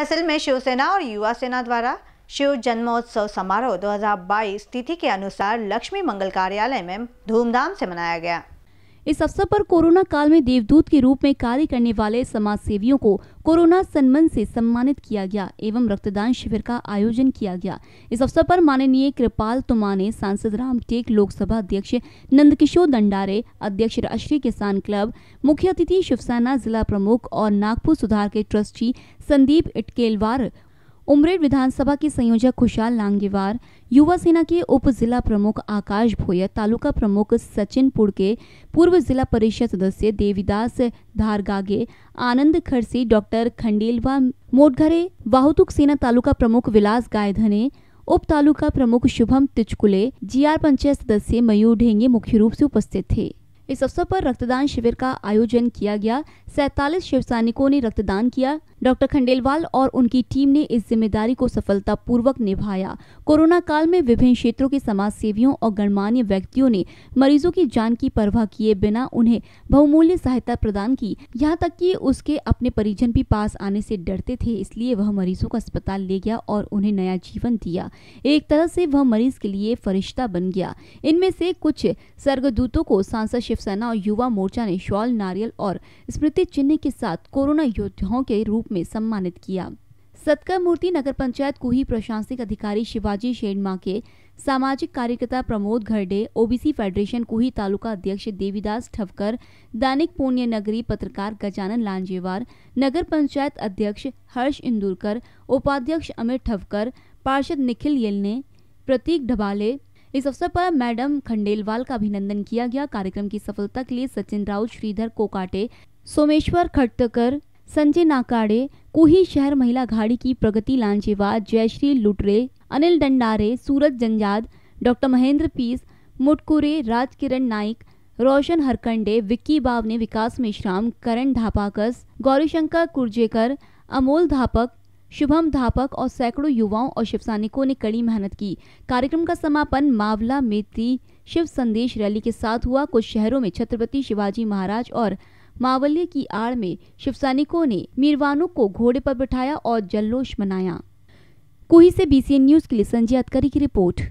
तहसील में शिवसेना और युवा सेना द्वारा शिव जन्मोत्सव समारोह 2022 तिथि के अनुसार लक्ष्मी मंगल कार्यालय में धूमधाम से मनाया गया इस अवसर पर कोरोना काल में देवदूत के रूप में कार्य करने वाले समाज सेवियों को कोरोना सम्मान से सम्मानित किया गया एवं रक्तदान शिविर का आयोजन किया गया इस अवसर पर माननीय कृपाल तुमाने सांसद राम टेक लोकसभा अध्यक्ष नंदकिशोर दंडारे अध्यक्ष राष्ट्रीय किसान क्लब मुख्य अतिथि शिवसेना जिला प्रमुख और नागपुर सुधार के ट्रस्टी संदीप इटकेलवार उमरेड विधानसभा के संयोजक खुशाल लांगेवार युवा सेना के उप जिला प्रमुख आकाश भोयर तालुका प्रमुख सचिन पुड़के पूर्व जिला परिषद सदस्य देवीदास धारगागे आनंद खरसी डॉक्टर खंडेलवा मोटघरे बाहुतुक सेना तालुका प्रमुख विलास गायधने उप तालुका प्रमुख शुभम तिचकुले आर पंचायत सदस्य मयूर ढेंगे मुख्य रूप से उपस्थित थे इस अवसर पर रक्तदान शिविर का आयोजन किया गया सैतालीस शिव सैनिकों ने रक्तदान किया डॉक्टर खंडेलवाल और उनकी टीम ने इस जिम्मेदारी को सफलतापूर्वक निभाया कोरोना काल में विभिन्न क्षेत्रों के समाज सेवियों और गणमान्य व्यक्तियों ने मरीजों की जान की परवाह किए बिना उन्हें बहुमूल्य सहायता प्रदान की यहाँ तक कि उसके अपने परिजन भी पास आने से डरते थे इसलिए वह मरीजों को अस्पताल ले गया और उन्हें नया जीवन दिया एक तरह से वह मरीज के लिए फरिश्ता बन गया इनमें से कुछ स्वर्गदूतों को सांसद शिवसेना और युवा मोर्चा ने शॉल नारियल और स्मृति चिन्ह के साथ कोरोना योद्धाओं के रूप में सम्मानित किया सतकर मूर्ति नगर पंचायत कुही प्रशासनिक अधिकारी शिवाजी शेडमा के सामाजिक कार्यकर्ता प्रमोद घरडे ओबीसी फेडरेशन कुही तालुका अध्यक्ष देवीदास ठवकर दैनिक पुण्य नगरी पत्रकार गजानन लांजेवार नगर पंचायत अध्यक्ष हर्ष इंदुरकर उपाध्यक्ष अमित ठवकर पार्षद निखिल येलने प्रतीक ढबाले इस अवसर पर मैडम खंडेलवाल का अभिनंदन किया गया कार्यक्रम की सफलता के लिए सचिन राउत श्रीधर कोकाटे सोमेश्वर खट्टकर संजय नाकाडे कुही शहर महिला घाड़ी की प्रगति લાંચેવા जयश्री लुटरे अनिल डंडारे सूरज जंजाद डॉक्टर महेंद्र पीस मुटकुरे राजकिरण नाइक रोशन हरकंडे विक्की बाव ने विकास मेश्राम करण धापाकस गौरीशंकर कुर्जेकर अमोल धापक शुभम धापक और सैकड़ों युवाओं और शिव सैनिकों ने कड़ी मेहनत की कार्यक्रम का समापन मावला मेत्री शिव संदेश रैली के साथ हुआ कुछ शहरों में छत्रपति शिवाजी महाराज और मावल्य की आड़ में शिव ने मीरवानों को घोड़े पर बिठाया और जल्लोष मनाया कुही से बीसीएन न्यूज के लिए संजय अतकरी की रिपोर्ट